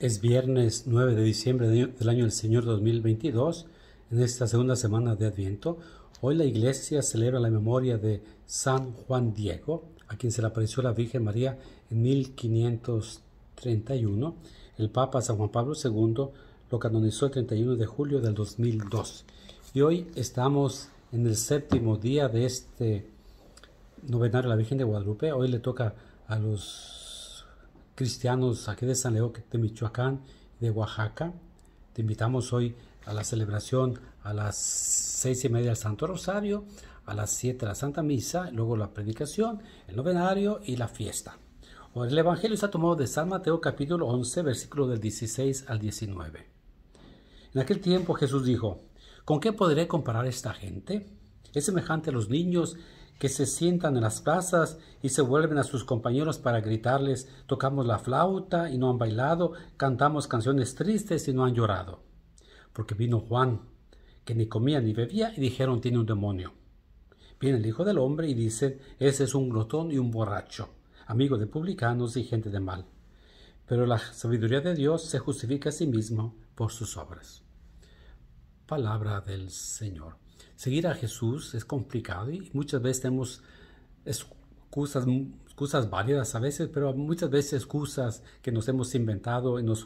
Es viernes 9 de diciembre del año del Señor 2022, en esta segunda semana de Adviento. Hoy la iglesia celebra la memoria de San Juan Diego, a quien se le apareció la Virgen María en 1531. El Papa San Juan Pablo II lo canonizó el 31 de julio del 2002. Y hoy estamos en el séptimo día de este novenario de la Virgen de Guadalupe. Hoy le toca a los cristianos aquí de San Leo de Michoacán, de Oaxaca. Te invitamos hoy a la celebración a las seis y media del Santo Rosario, a las siete la Santa Misa, luego la predicación, el novenario y la fiesta. el Evangelio está tomado de San Mateo capítulo 11, versículo del 16 al 19. En aquel tiempo Jesús dijo, ¿con qué podré comparar esta gente? Es semejante a los niños que se sientan en las plazas y se vuelven a sus compañeros para gritarles tocamos la flauta y no han bailado, cantamos canciones tristes y no han llorado. Porque vino Juan, que ni comía ni bebía, y dijeron tiene un demonio. Viene el Hijo del Hombre y dicen ese es un glotón y un borracho, amigo de publicanos y gente de mal. Pero la sabiduría de Dios se justifica a sí mismo por sus obras. Palabra del Señor. Seguir a Jesús es complicado y muchas veces tenemos excusas, excusas válidas a veces, pero muchas veces excusas que nos hemos inventado y nos,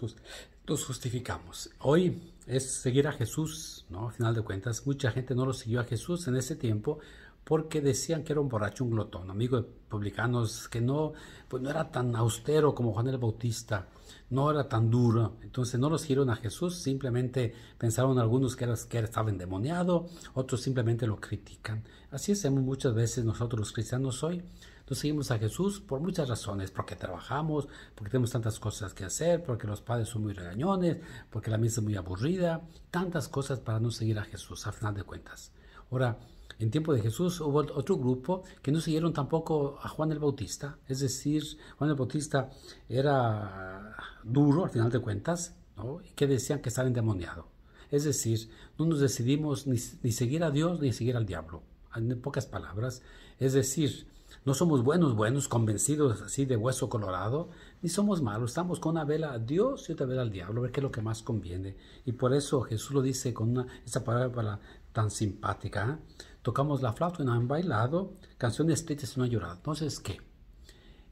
justificamos. Hoy es seguir a Jesús, ¿no? Al final de cuentas, mucha gente no lo siguió a Jesús en ese tiempo porque decían que era un borracho, un glotón, amigo publicanos, que no, pues no era tan austero como Juan el Bautista, no era tan duro. Entonces no los siguieron a Jesús, simplemente pensaron algunos que, era, que estaba endemoniado, otros simplemente lo critican. Así es muchas veces nosotros los cristianos hoy. No seguimos a Jesús por muchas razones, porque trabajamos, porque tenemos tantas cosas que hacer, porque los padres son muy regañones, porque la misa es muy aburrida, tantas cosas para no seguir a Jesús, a final de cuentas. Ahora, en tiempo de Jesús hubo otro grupo que no siguieron tampoco a Juan el Bautista, es decir, Juan el Bautista era duro al final de cuentas, ¿no? y que decían que estaba endemoniado. Es decir, no nos decidimos ni, seguir a Dios ni seguir al diablo, en pocas palabras. Es decir, no somos buenos, buenos, convencidos así de hueso colorado, ni somos malos. Estamos con una vela a Dios y otra vela al diablo, a ver qué es lo que más conviene. Y por eso Jesús lo dice con una, esa palabra tan simpática. ¿eh? Tocamos la flauta y no han bailado, canciones tristes y no han llorado. Entonces, ¿qué?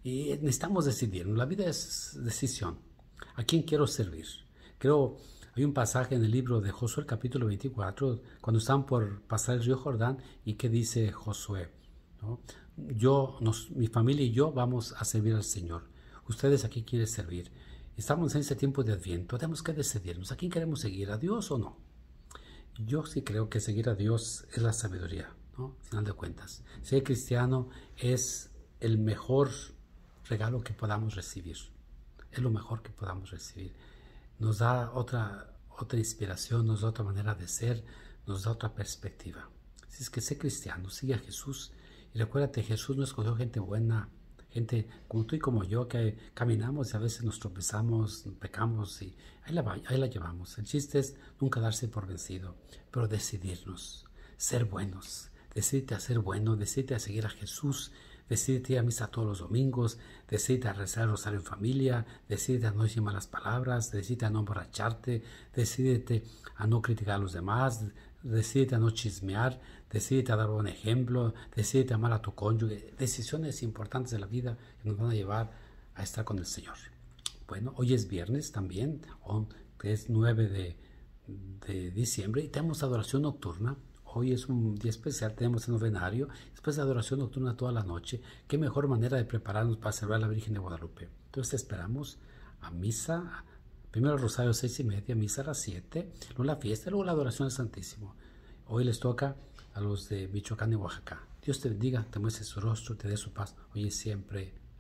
Y necesitamos decidir. La vida es decisión. ¿A quién quiero servir? Creo, hay un pasaje en el libro de Josué, capítulo 24, cuando están por pasar el río Jordán y que dice Josué, yo, mi familia y yo vamos a servir al Señor. Ustedes aquí quieren servir. Estamos en ese tiempo de adviento, tenemos que decidirnos a quién queremos seguir, a Dios o no. Yo sí creo que seguir a Dios es la sabiduría, ¿no? Al final de cuentas. Ser cristiano es el mejor regalo que podamos recibir. Es lo mejor que podamos recibir. Nos da otra, otra inspiración, nos da otra manera de ser, nos da otra perspectiva. Si es que sé cristiano, sigue a Jesús. Y recuérdate, Jesús no escogió gente buena, gente como tú y como yo que caminamos y a veces nos tropezamos, pecamos y ahí la, ahí la llevamos. El chiste es nunca darse por vencido, pero decidirnos, ser buenos, decidirte a ser bueno, decidirte a seguir a Jesús, decidirte a misa todos los domingos, decidirte a rezar el rosario en familia, decidirte a no decir malas palabras, decidirte a no emborracharte, decidirte a no criticar a los demás, Decídete a no chismear, decídete a dar un ejemplo, decídete a amar a tu cónyuge. Decisiones importantes de la vida que nos van a llevar a estar con el Señor. Bueno, hoy es viernes también, que es 9 de, de diciembre, y tenemos adoración nocturna. Hoy es un día especial, tenemos el novenario, después de adoración nocturna toda la noche. Qué mejor manera de prepararnos para celebrar a la Virgen de Guadalupe. Entonces te esperamos a misa, Primero el rosario seis y media, misa a las 7, luego la fiesta, luego la adoración al Santísimo. Hoy les toca a los de Michoacán y Oaxaca. Dios te bendiga, te muestre su rostro, te dé su paz, hoy siempre.